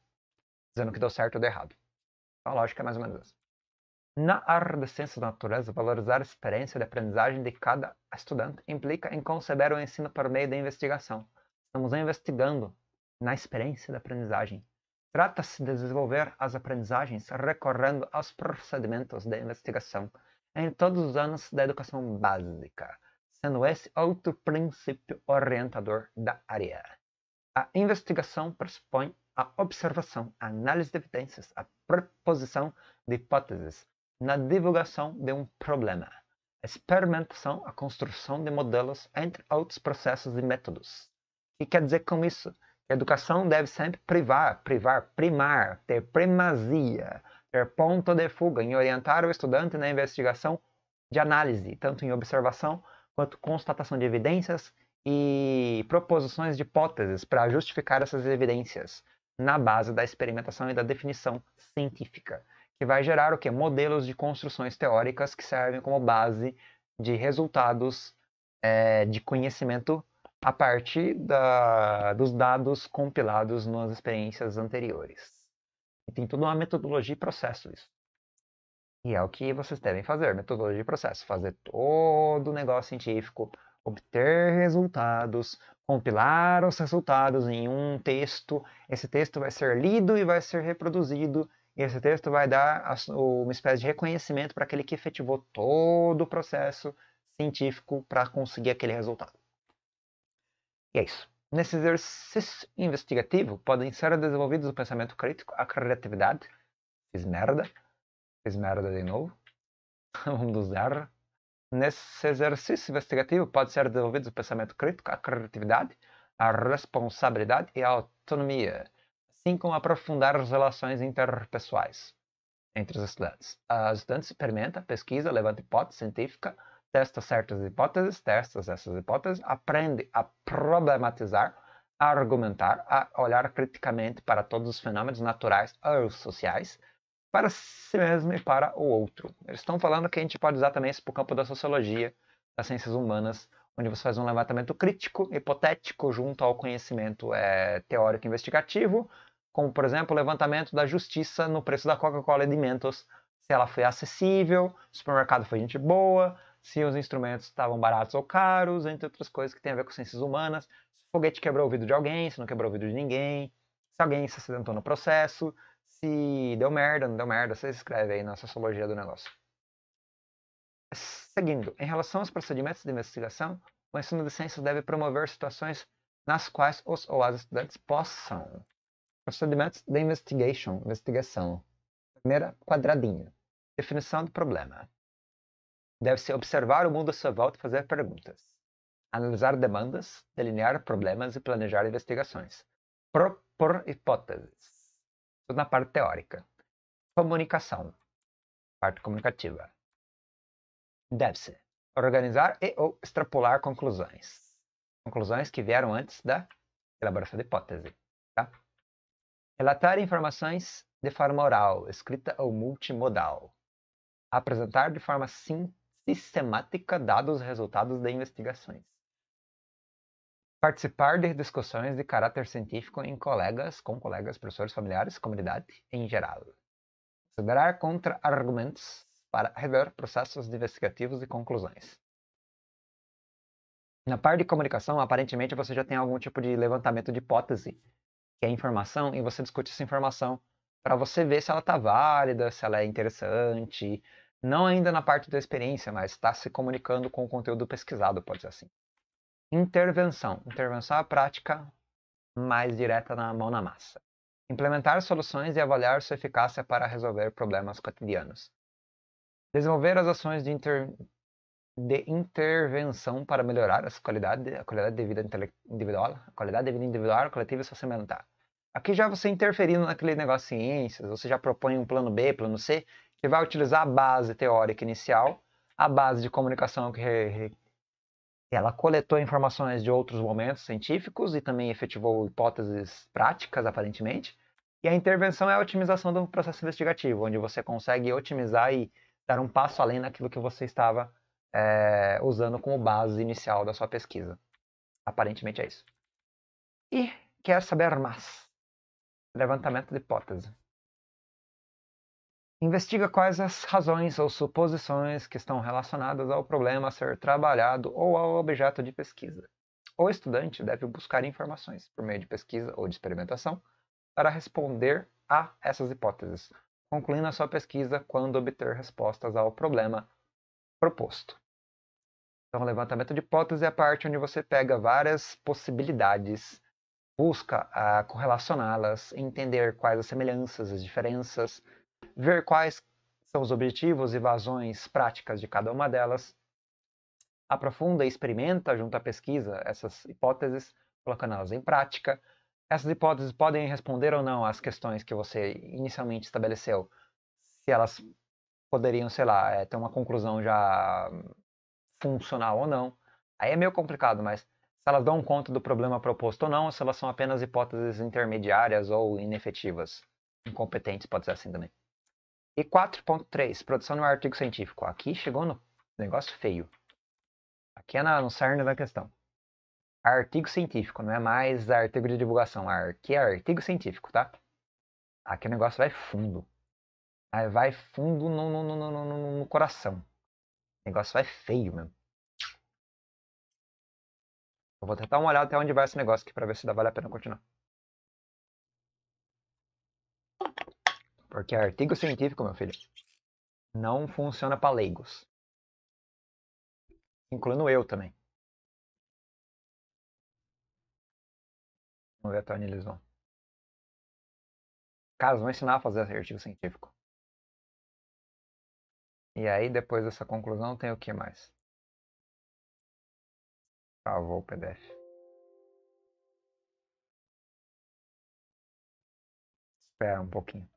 dizendo que deu certo ou deu errado. Então, a lógica é mais ou menos essa. Na área das ciências da natureza, valorizar a experiência de aprendizagem de cada estudante implica em conceber o ensino por meio da investigação. Estamos investigando na experiência da aprendizagem. Trata-se de desenvolver as aprendizagens recorrendo aos procedimentos de investigação em todos os anos da educação básica, sendo esse outro princípio orientador da área. A investigação pressupõe a observação, a análise de evidências, a proposição de hipóteses, na divulgação de um problema, a experimentação, a construção de modelos, entre outros processos e métodos. O que quer dizer com isso? A educação deve sempre privar, privar, primar, ter primazia, ter ponto de fuga em orientar o estudante na investigação de análise, tanto em observação quanto constatação de evidências, e proposições de hipóteses para justificar essas evidências na base da experimentação e da definição científica, que vai gerar o que modelos de construções teóricas que servem como base de resultados é, de conhecimento a partir da, dos dados compilados nas experiências anteriores. E tem tudo uma metodologia e processo isso. E é o que vocês devem fazer, metodologia e processo, fazer todo o negócio científico obter resultados, compilar os resultados em um texto. Esse texto vai ser lido e vai ser reproduzido. E esse texto vai dar uma espécie de reconhecimento para aquele que efetivou todo o processo científico para conseguir aquele resultado. E é isso. Nesse exercício investigativo, podem ser desenvolvidos o pensamento crítico, a criatividade. Fiz merda. Fiz merda de novo. Vamos do zero. Nesse exercício investigativo pode ser desenvolvido o pensamento crítico, a criatividade, a responsabilidade e a autonomia, assim como aprofundar as relações interpessoais entre os estudantes. Os estudantes experimentam, pesquisa, levanta hipótese científica, testa certas hipóteses, testa essas hipóteses, aprende a problematizar, a argumentar, a olhar criticamente para todos os fenômenos naturais ou sociais, para si mesmo e para o outro. Eles estão falando que a gente pode usar também isso para o campo da sociologia, das ciências humanas, onde você faz um levantamento crítico, hipotético, junto ao conhecimento é, teórico investigativo, como, por exemplo, o levantamento da justiça no preço da Coca-Cola alimentos, se ela foi acessível, se o supermercado foi gente boa, se os instrumentos estavam baratos ou caros, entre outras coisas que tem a ver com ciências humanas, se o foguete quebrou o vidro de alguém, se não quebrou o vidro de ninguém, se alguém se acidentou no processo, se deu merda, não deu merda, você escreve aí na sociologia do negócio. Seguindo, em relação aos procedimentos de investigação, o ensino de ciências deve promover situações nas quais os ou as estudantes possam. Procedimentos de investigation, investigação. Primeira quadradinha. Definição do problema. Deve-se observar o mundo à sua volta e fazer perguntas. Analisar demandas, delinear problemas e planejar investigações. Propor hipóteses na parte teórica. Comunicação. Parte comunicativa. Deve-se organizar e ou extrapolar conclusões. Conclusões que vieram antes da elaboração da hipótese. Tá? Relatar informações de forma oral, escrita ou multimodal. Apresentar de forma sistemática dados resultados de investigações participar de discussões de caráter científico em colegas, com colegas, professores, familiares, comunidade em geral. Considerar contra-argumentos para rever processos investigativos e conclusões. Na parte de comunicação, aparentemente você já tem algum tipo de levantamento de hipótese, que é informação, e você discute essa informação para você ver se ela está válida, se ela é interessante. Não ainda na parte da experiência, mas está se comunicando com o conteúdo pesquisado, pode ser assim. Intervenção. Intervenção é a prática mais direta na mão na massa. Implementar soluções e avaliar sua eficácia para resolver problemas cotidianos. Desenvolver as ações de, inter... de intervenção para melhorar as qualidade a qualidade de vida individual, a qualidade de vida individual, coletiva e socioambiental. Aqui já você interferindo naquele negócio de ciências, você já propõe um plano B, plano C, que vai utilizar a base teórica inicial, a base de comunicação que, ela coletou informações de outros momentos científicos e também efetivou hipóteses práticas, aparentemente. E a intervenção é a otimização do processo investigativo, onde você consegue otimizar e dar um passo além daquilo que você estava é, usando como base inicial da sua pesquisa. Aparentemente é isso. E quer saber mais? Levantamento de hipótese. Investiga quais as razões ou suposições que estão relacionadas ao problema a ser trabalhado ou ao objeto de pesquisa. O estudante deve buscar informações por meio de pesquisa ou de experimentação para responder a essas hipóteses, concluindo a sua pesquisa quando obter respostas ao problema proposto. Então, o levantamento de hipótese é a parte onde você pega várias possibilidades, busca correlacioná-las, entender quais as semelhanças, as diferenças, ver quais são os objetivos e vazões práticas de cada uma delas, aprofunda e experimenta junto à pesquisa essas hipóteses, colocando elas em prática. Essas hipóteses podem responder ou não às questões que você inicialmente estabeleceu, se elas poderiam, sei lá, eh, ter uma conclusão já funcional ou não. Aí é meio complicado, mas se elas dão conta do problema proposto ou não, ou se elas são apenas hipóteses intermediárias ou inefetivas. Incompetentes, pode ser assim também. E 4.3, produção de um artigo científico. Aqui chegou no negócio feio. Aqui é na, no cerne da questão. Artigo científico, não é mais artigo de divulgação. Aqui é artigo científico, tá? Aqui o negócio vai fundo. Aí vai fundo no, no, no, no, no, no coração. O negócio vai feio mesmo. Eu vou tentar uma olhada até onde vai esse negócio aqui para ver se dá vale a pena continuar. Porque artigo científico, meu filho, não funciona para leigos. Incluindo eu também. Vamos ver até onde eles vão. Caras, vão ensinar a fazer artigo científico. E aí, depois dessa conclusão, tem o que mais? Travou o PDF. Espera um pouquinho.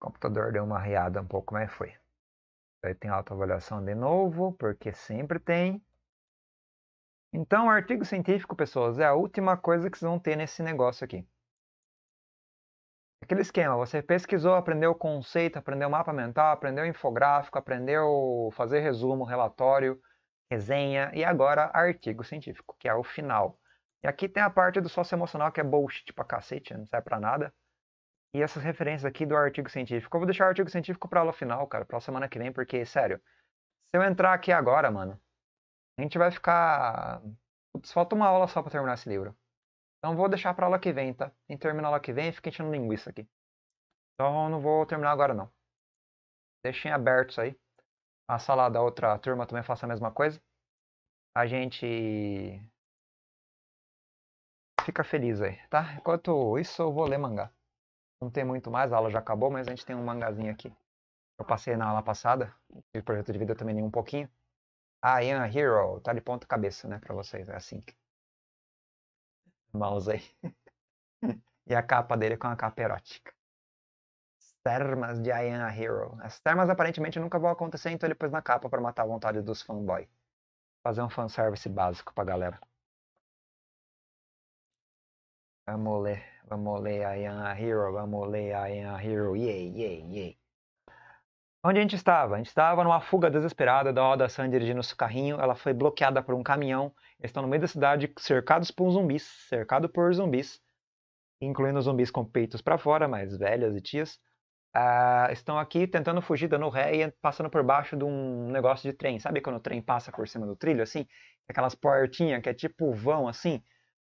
O computador deu uma riada um pouco, mas foi. Aí tem autoavaliação de novo, porque sempre tem. Então, artigo científico, pessoas, é a última coisa que vocês vão ter nesse negócio aqui. Aquele esquema, você pesquisou, aprendeu conceito, aprendeu mapa mental, aprendeu infográfico, aprendeu fazer resumo, relatório, resenha e agora artigo científico, que é o final. E aqui tem a parte do sócio emocional que é bullshit pra cacete, não serve pra nada e essas referências aqui do artigo científico. Eu vou deixar o artigo científico para aula final, cara, para semana que vem, porque, sério, se eu entrar aqui agora, mano, a gente vai ficar. Putz, falta uma aula só para terminar esse livro. Então vou deixar para aula que vem, tá? Em terminar a aula que vem, fica enchendo linguiça aqui. Então não vou terminar agora, não. Deixem abertos aí. A sala da outra turma também faça a mesma coisa. A gente fica feliz aí, tá? Enquanto isso, eu vou ler mangá. Não tem muito mais, a aula já acabou, mas a gente tem um mangazinho aqui. Eu passei na aula passada, de projeto de vida eu também nem um pouquinho. I am a hero, tá de ponta cabeça, né, pra vocês, é assim. Mouse aí. e a capa dele é com uma capa erótica. As termas de I am a hero. As termas aparentemente nunca vão acontecer, então ele pôs na capa para matar a vontade dos fanboy. Fazer um fanservice básico pra galera. Vamos ler. Vamos ler I am a hero, vamos ler I am a hero, yeah, yeah, yeah. Onde a gente estava? A gente estava numa fuga desesperada da Oda San dirigindo seu carrinho. Ela foi bloqueada por um caminhão. Eles estão no meio da cidade, cercados por zumbis, cercado por zumbis, incluindo zumbis com peitos para fora, mais velhas e tias. Uh, estão aqui tentando fugir, dando ré e passando por baixo de um negócio de trem. Sabe quando o trem passa por cima do trilho, assim? Aquelas portinhas que é tipo vão, assim,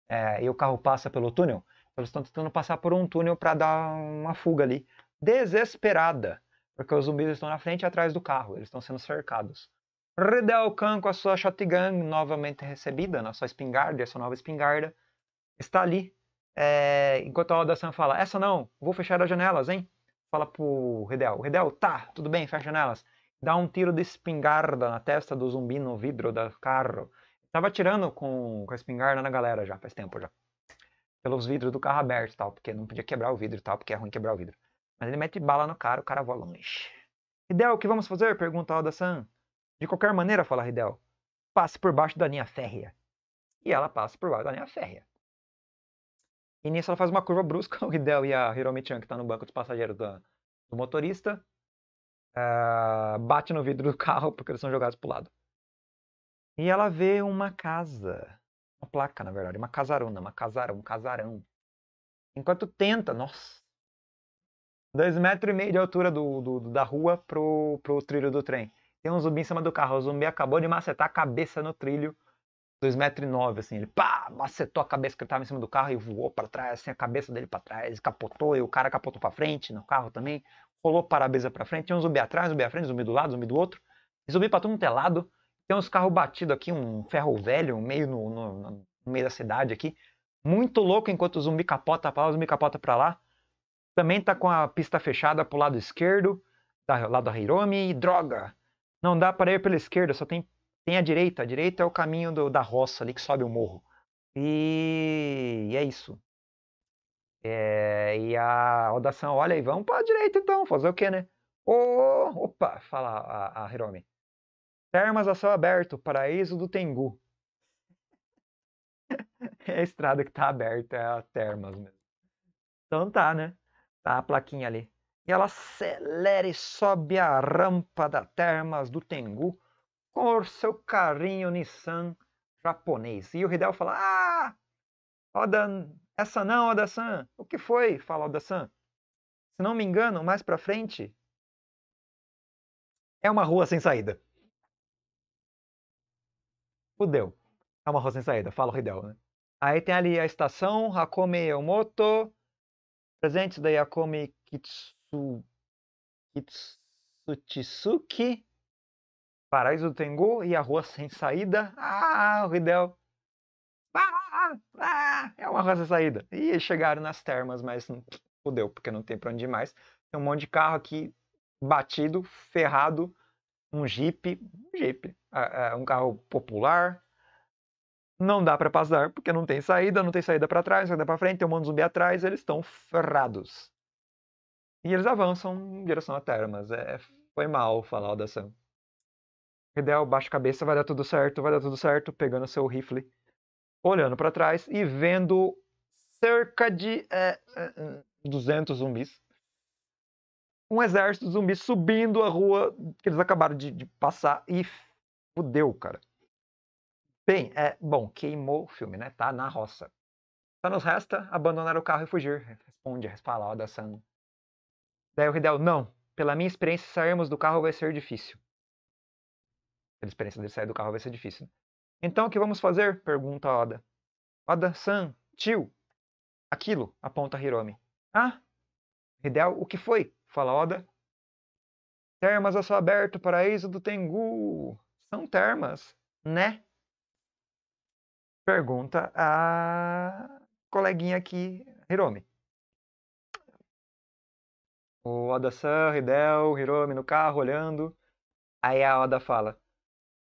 é, e o carro passa pelo túnel? Elas estão tentando passar por um túnel para dar uma fuga ali, desesperada, porque os zumbis estão na frente e atrás do carro, eles estão sendo cercados. Redel Khan com a sua shotgun novamente recebida, na né, sua espingarda, a sua nova espingarda, está ali. É, enquanto a oda Sam fala, essa não, vou fechar as janelas, hein? Fala pro Redel, Redel, tá, tudo bem, fecha as janelas. Dá um tiro de espingarda na testa do zumbi no vidro do carro. Tava atirando com, com a espingarda na galera já, faz tempo já pelos vidros do carro aberto e tal, porque não podia quebrar o vidro e tal, porque é ruim quebrar o vidro. Mas ele mete bala no cara, o cara voa longe. Hidel, o que vamos fazer? Pergunta Alda-san. De qualquer maneira, fala Hidel, passe por baixo da linha férrea. E ela passa por baixo da linha férrea. E nisso ela faz uma curva brusca, o Hidel e a Hiromi-chan, que está no banco dos passageiros do, do motorista, uh, bate no vidro do carro porque eles são jogados pro lado. E ela vê uma casa uma placa, na verdade, uma casarona, uma casarão, um casarão. Enquanto tenta, nossa. Dois metros e meio de altura do, do, da rua pro, pro trilho do trem. Tem um zumbi em cima do carro. O zumbi acabou de macetar a cabeça no trilho. 2,9m, assim, ele pá, macetou a cabeça que ele tava em cima do carro e voou para trás, assim, a cabeça dele para trás, capotou, e o cara capotou para frente no carro também, rolou para a para frente, tinha um zumbi atrás, zumbi à frente, zumbi do lado, zumbi do outro, e zumbi pra todo mundo telado, tem uns carros batidos aqui, um ferro velho, meio no, no, no, meio da cidade aqui. Muito louco enquanto o zumbi capota pra lá, o zumbi capota pra lá. Também tá com a pista fechada pro lado esquerdo, da lado da Hiromi. E droga! Não dá para ir pela esquerda, só tem, tem a direita. A direita é o caminho do, da roça ali que sobe o morro. E, e é isso. É, e a audação, olha e vamos para a direita então, fazer o quê, né? Oh, opa, fala a, a Hiromi. Termas a céu aberto, paraíso do Tengu. é a estrada que tá aberta, é a Termas mesmo. Então tá, né? Tá a plaquinha ali. E ela acelera e sobe a rampa da Termas do Tengu com o seu carrinho Nissan japonês. E o Hidel fala: Ah! Oda, essa não, Oda-san. O que foi? Fala Oda-san. Se não me engano, mais pra frente é uma rua sem saída fudeu. É uma rua sem saída, fala o Ridel né? Aí tem ali a estação Hakome Yomoto, presente da Yakome é Kitsu, Kitsutsuki, Paraíso do Tengu e a rua sem saída. Ah, o Ridel Ah, ah, é uma rua sem saída. E chegaram nas termas, mas fudeu, porque não tem pra onde ir mais. Tem um monte de carro aqui batido, ferrado, um Jeep, um Jeep, um carro popular, não dá para passar porque não tem saída, não tem saída para trás, não saída para frente, tem um monte de zumbi atrás, eles estão ferrados. E eles avançam em direção a termas, é, é, foi mal falar da Sam. Ideal, baixa a cabeça, vai dar tudo certo, vai dar tudo certo, pegando seu rifle, olhando para trás e vendo cerca de é, 200 é, é, zumbis um exército de zumbis subindo a rua que eles acabaram de, de passar e fudeu, cara. Bem, é bom, queimou o filme, né? Tá na roça. Só nos resta abandonar o carro e fugir, responde a palavra da Sam. Daí o Riddell, não, pela minha experiência, sairmos do carro vai ser difícil. Pela experiência dele sair do carro vai ser difícil. Então o que vamos fazer? Pergunta Oda. Oda, Sam, tio. Aquilo, aponta Hiromi. Ah, Ridel, o que foi? Fala Oda. Termas a céu aberto, paraíso do Tengu. São termas, né? Pergunta a coleguinha aqui, Hiromi. O Oda-san, Hidel, Hiromi no carro olhando. Aí a Oda fala: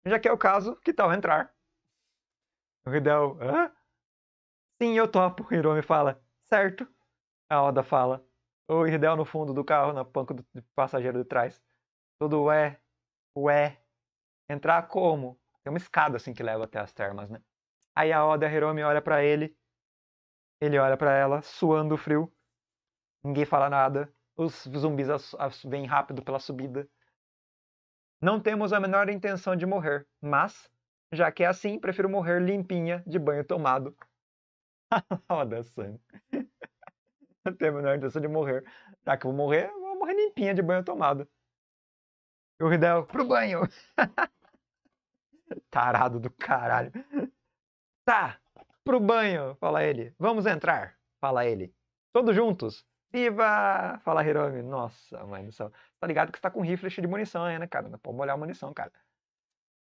Já que é o caso, que tal entrar? O Hidel: Hã? Sim, eu topo. Hiromi fala: Certo. A Oda fala: o Irdel no fundo do carro, na panca do passageiro de trás. Tudo ué, ué. Entrar como? Tem uma escada assim que leva até as termas, né? Aí a Oda Hiromi olha para ele. Ele olha para ela, suando frio. Ninguém fala nada. Os zumbis vêm rápido pela subida. Não temos a menor intenção de morrer, mas, já que é assim, prefiro morrer limpinha de banho tomado. Oda-san não a menor intenção de morrer. Já ah, que eu vou morrer, eu vou morrer limpinha de banho tomado. E o Ridel, pro banho! Tarado do caralho. Tá, pro banho, fala ele. Vamos entrar, fala ele. Todos juntos. Viva! Fala Hiromi. Nossa, mãe do céu. Tá ligado que você tá com rifle cheio de munição aí, né, cara? Não é pode molhar a munição, cara.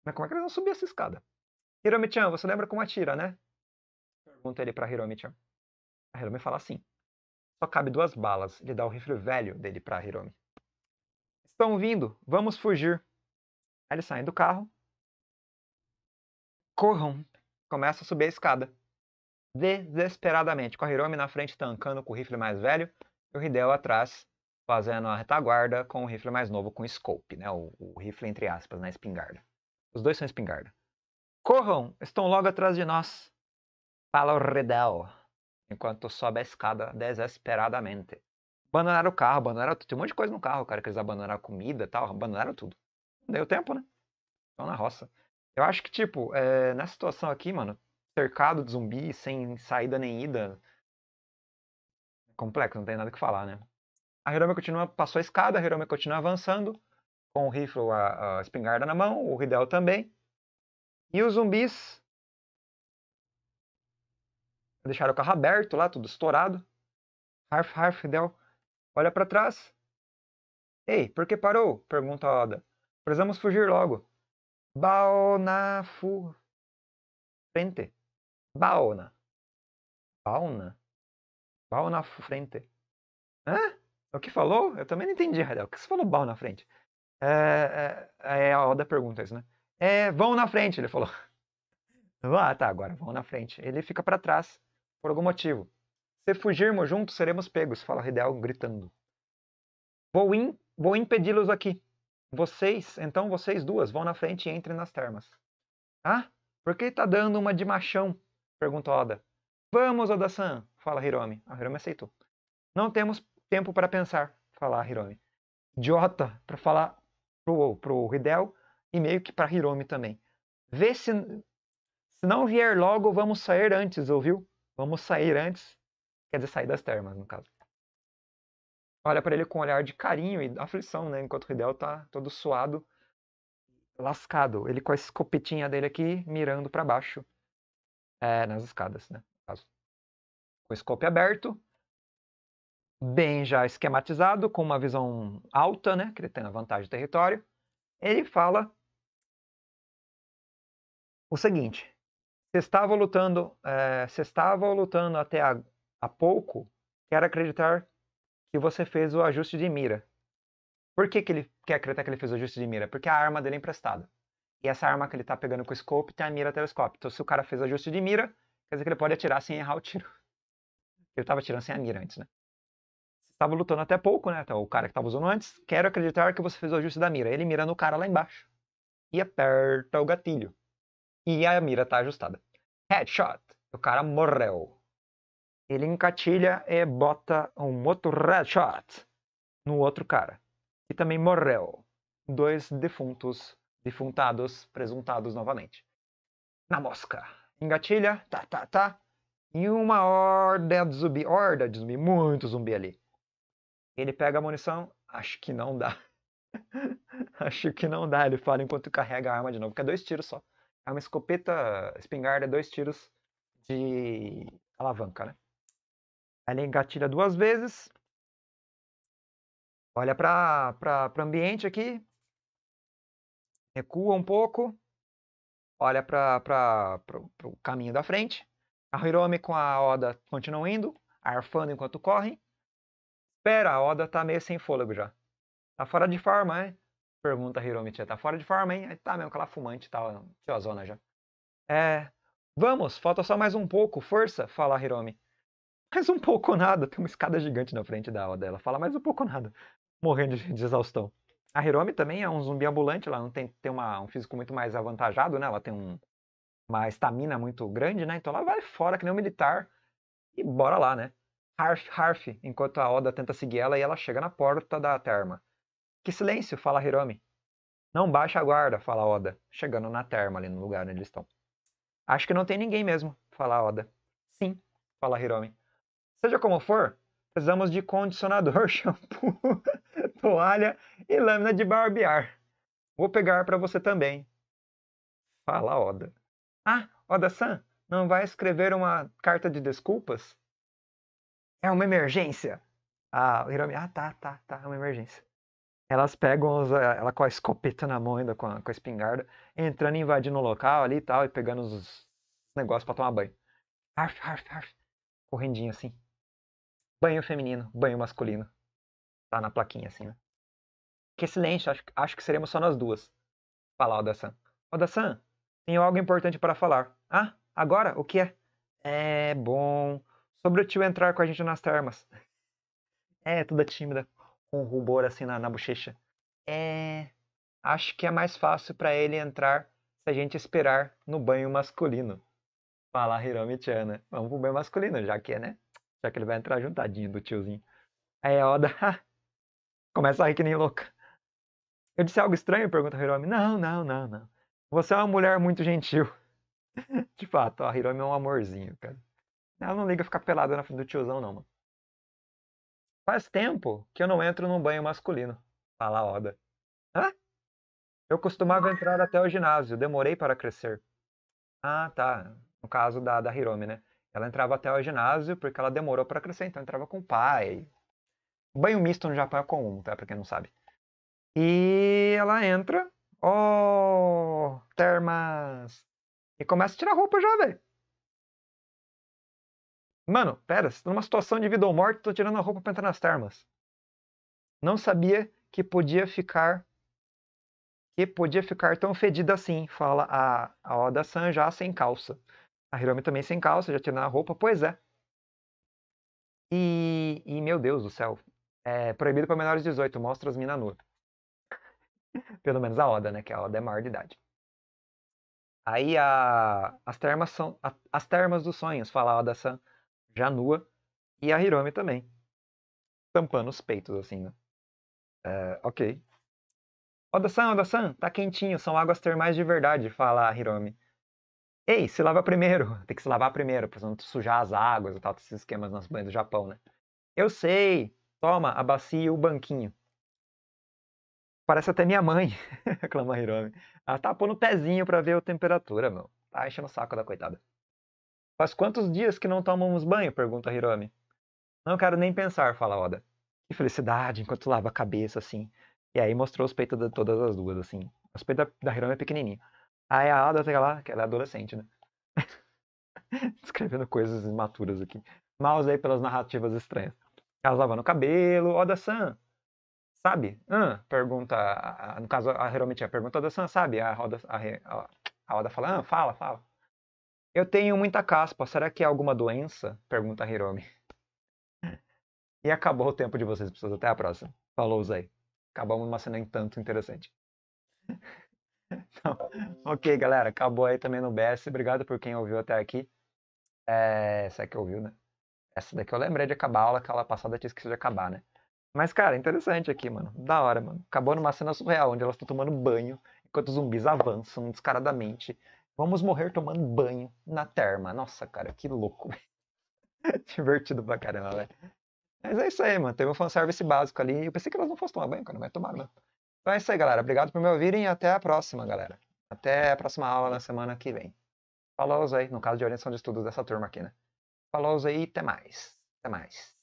Mas como é que eles vão subir essa escada? Hiromi-chan, você lembra como atira, né? Pergunta ele pra Hiromi-chan. A Hiromi fala assim. Só cabe duas balas. Ele dá o rifle velho dele para Hiromi. Estão vindo, vamos fugir. Ele eles saem do carro. Corram. Começa a subir a escada. Desesperadamente, com a Hiromi na frente tancando com o rifle mais velho e o Hideo atrás fazendo a retaguarda com o rifle mais novo com scope, né? O, o rifle entre aspas, na né? espingarda. Os dois são espingarda. Corram, estão logo atrás de nós. Fala o Redel enquanto sobe a escada desesperadamente. Abandonaram o carro, abandonaram tudo. Tem um monte de coisa no carro, cara, que eles abandonaram a comida e tal, abandonaram tudo. Não deu tempo, né? Estão na roça. Eu acho que, tipo, é, nessa situação aqui, mano, cercado de zumbi, sem saída nem ida. É complexo, não tem nada que falar, né? A Hiromi continua, passou a escada, a Hiromi continua avançando, com o rifle, a, a espingarda na mão, o Ridel também. E os zumbis Deixaram o carro aberto lá, tudo estourado. Harf, Harf, Del, olha para trás. Ei, por que parou? Pergunta Oda. Precisamos fugir logo. Baona fu... Frente. Baona. Baona? Baona fu frente. Hã? É o que falou? Eu também não entendi, Radel. O que você falou bal na frente? É, é, é, a Oda pergunta isso, né? É, vão na frente, ele falou. Ah, tá, agora vão na frente. Ele fica para trás. Por algum motivo. Se fugirmos juntos, seremos pegos, fala Hideal gritando. Vou, in, vou impedi-los aqui. Vocês, então vocês duas, vão na frente e entrem nas termas. Ah, por que tá dando uma de machão? Pergunta Oda. Vamos, Oda-san, fala Hiromi. A ah, Hiromi aceitou. Não temos tempo para pensar, fala Hiromi. Idiota, para falar pro, pro Hidel e meio que para Hiromi também. Vê se, se não vier logo, vamos sair antes, ouviu? Vamos sair antes, quer dizer, sair das termas, no caso. Olha para ele com um olhar de carinho e aflição, né? Enquanto Ridel tá todo suado, lascado. Ele com a escopetinha dele aqui, mirando para baixo. É, nas escadas, né? No caso. Com o scope aberto, bem já esquematizado, com uma visão alta, né? Que ele tem a vantagem do território. Ele fala o seguinte: você estava lutando, é, estava lutando até há, pouco, quero acreditar que você fez o ajuste de mira. Por que, que ele quer acreditar que ele fez o ajuste de mira? Porque a arma dele é emprestada. E essa arma que ele tá pegando com o scope tem a mira telescópio. Então, se o cara fez ajuste de mira, quer dizer que ele pode atirar sem errar o tiro. Ele tava atirando sem a mira antes, né? Você tava lutando até pouco, né? Então, o cara que tava usando antes, quero acreditar que você fez o ajuste da mira. Ele mira no cara lá embaixo. E aperta o gatilho e a mira tá ajustada. Headshot. O cara morreu. Ele encatilha e bota um outro headshot no outro cara, E também morreu. Dois defuntos, defuntados, presuntados novamente. Na mosca. Engatilha, tá, tá, tá. E uma horda de zumbi, horda de zumbi, muito zumbi ali. Ele pega a munição, acho que não dá. acho que não dá, ele fala enquanto carrega a arma de novo, porque é dois tiros só é uma escopeta espingarda, dois tiros de alavanca, né? Ela engatilha duas vezes. Olha para o ambiente aqui. Recua um pouco. Olha para o caminho da frente. A Hiromi com a Oda continuam indo, arfando enquanto correm. Espera, a Oda tá meio sem fôlego já. Tá fora de forma, é? Pergunta a Hiromi Tia, tá fora de forma, hein? Aí tá mesmo, aquela fumante e tal, zona já. É, vamos, falta só mais um pouco, força, fala Hiromi. Mais um pouco nada, tem uma escada gigante na frente da aula dela, fala mais um pouco nada. Morrendo de, de exaustão. A Hiromi também é um zumbi ambulante, ela não tem, tem uma, um físico muito mais avantajado, né? Ela tem um, uma estamina muito grande, né? Então ela vai fora que nem um militar e bora lá, né? Harf, harf, enquanto a Oda tenta seguir ela e ela chega na porta da terma. Que silêncio, fala Hiromi. Não baixa a guarda, fala Oda, chegando na terma ali no lugar onde eles estão. Acho que não tem ninguém mesmo, fala Oda. Sim, fala Hiromi. Seja como for, precisamos de condicionador, shampoo, toalha e lâmina de barbear. Vou pegar para você também. Fala Oda. Ah, Oda-san, não vai escrever uma carta de desculpas? É uma emergência. Ah, Hiromi, ah, tá, tá, tá, é uma emergência elas pegam os, eh, ela com a escopeta na mão ainda, com a, com a espingarda, entrando e invadindo o local ali e tal, e pegando os negócios para tomar banho. Arf, arf, arf. Correndinho assim. Banho feminino, banho masculino. Tá na plaquinha assim, né? Que silêncio, acho, acho que seremos só nós duas. Falar Odassan, Odassan, tenho algo importante para falar. Ah, agora? O que é? É bom. Sobre o tio entrar com a gente nas termas. É, toda tímida com um rubor assim na, na bochecha. É. Acho que é mais fácil para ele entrar se a gente esperar no banho masculino. Fala Hiromi-chan, né? Vamos pro banho masculino, já que é, né? Já que ele vai entrar juntadinho do tiozinho. Aí a Oda começa a rir que nem louca. Eu disse algo estranho? Pergunta Hiromi. Não, não, não, não. Você é uma mulher muito gentil. De fato, a Hiromi é um amorzinho, cara. Ela não liga ficar pelada na frente do tiozão, não, mano. Faz tempo que eu não entro num banho masculino. Fala Oda. Hã? Eu costumava entrar até o ginásio, demorei para crescer. Ah, tá. No caso da, da Hiromi, né? Ela entrava até o ginásio porque ela demorou para crescer, então entrava com o pai. Banho misto no Japão é comum, tá? Pra quem não sabe. E ela entra. Oh, termas! E começa a tirar roupa já, velho. Mano, pera, você tá numa situação de vida ou morte, tô tirando a roupa pra entrar nas termas. Não sabia que podia ficar. Que podia ficar tão fedida assim, fala a, a Oda San já sem calça. A Hiromi também sem calça, já tirando a roupa, pois é. E, e meu Deus do céu. É proibido para menores de 18, mostra as mina nuas. Pelo menos a Oda, né? Que a Oda é maior de idade. Aí a, as termas são. A, as termas dos sonhos, fala a Oda San já nua, e a Hiromi também. Tampando os peitos, assim, né? É, ok. Oda-san, Oda-san, tá quentinho, são águas termais de verdade, fala a Hiromi. Ei, se lava primeiro, tem que se lavar primeiro, pra não sujar as águas e tal, esses esquemas nas banhas do Japão, né? Eu sei, toma a bacia e o banquinho. Parece até minha mãe, reclama a Hiromi. Ela tá pondo o pezinho pra ver a temperatura, meu. Tá enchendo o saco da coitada. Faz quantos dias que não tomamos banho? pergunta Hiromi. Não quero nem pensar, fala Oda. Que felicidade, enquanto lava a cabeça, assim. E aí mostrou os peitos de todas as duas, assim. Os peitos da, da Hiromi é pequenininho. Aí a Oda tem lá, que ela é adolescente, né? Escrevendo coisas imaturas aqui. Maus aí pelas narrativas estranhas. Elas lavando o cabelo, Oda-san, sabe? Ah, pergunta, no caso a Hiromi tinha pergunta, Oda-san, sabe? A Oda, a, a Oda fala, ah, fala, fala. Eu tenho muita caspa, será que é alguma doença? Pergunta Hiromi. E acabou o tempo de vocês, pessoas. Até a próxima. Falou, Zé. Acabamos uma cena em tanto interessante. Então, ok, galera. Acabou aí também no BS. Obrigado por quem ouviu até aqui. É... Essa é que ouviu, né? Essa daqui eu lembrei de acabar a aula, aquela passada tinha esquecido de acabar, né? Mas, cara, interessante aqui, mano. Da hora, mano. Acabou numa cena surreal, onde elas estão tomando banho, enquanto os zumbis avançam descaradamente. Vamos morrer tomando banho na terma. Nossa, cara, que louco. Divertido pra caramba, velho. Mas é isso aí, mano. Teve um fanservice básico ali. Eu pensei que elas não fossem tomar banho, cara, mas tomaram, né? Então é isso aí, galera. Obrigado por me ouvirem e até a próxima, galera. Até a próxima aula na semana que vem. Falou aí, no caso de orientação de estudos dessa turma aqui, né? Falou aí até mais. Até mais.